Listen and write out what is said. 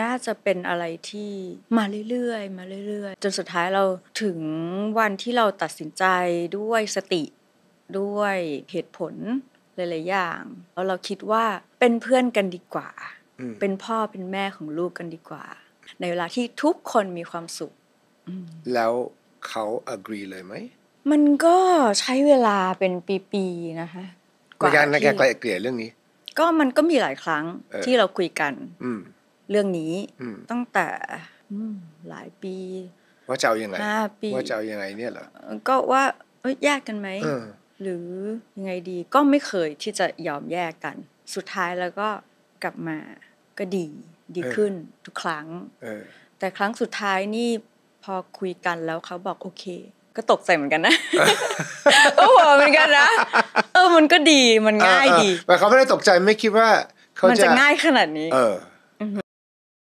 น่าจะเป็นอะไรที่มาเรื่อยๆมาเรื่อย ๆ จนสุดท้ายเราถึงวันที่เราตัดสินใจด้วยสติด้วยเหตุผลหลาย ๆ อย่างแล้วเราคิดว่าเป็นเพื่อนกันดีกว่า เป็นพ่อเป็นแม่ของลูกกันดีกว่า ในเวลาที่ทุกคนมีความสุขแล้วเขา agree เลยไหมมันก็ใช้เวลาเป็นปีๆนะคะในการในการไกล่เกลี่ยเรื่องนี้ ก็มันก็มีหลายครั้งที่เราคุยกันเรื่องนี้ตั้งแต่หลายปี ว่าจะเอาอยัางไงว่าจะเอาอยัางไงเนี่ยเหรอก็ว่าแยกกันไหมหรือยังไงดีก็ไม่เคยที่จะยอมแยกกัน สุดท้ายแล้วก็กลับมาก็ดี ดีขึ้นทุกครั้งแต่ครั้งสุดท้ายนี่พอคุยกันแล้วเขาบอกโอเค ก็ตกใจเหมือนกันนะ โอ้โหเหมือนกันนะเออมันก็ดีมันง่ายดีแต่เขาไม่ได้ตกใจไม่คิดว่ามันจะง่ายขนาดนี้ เออ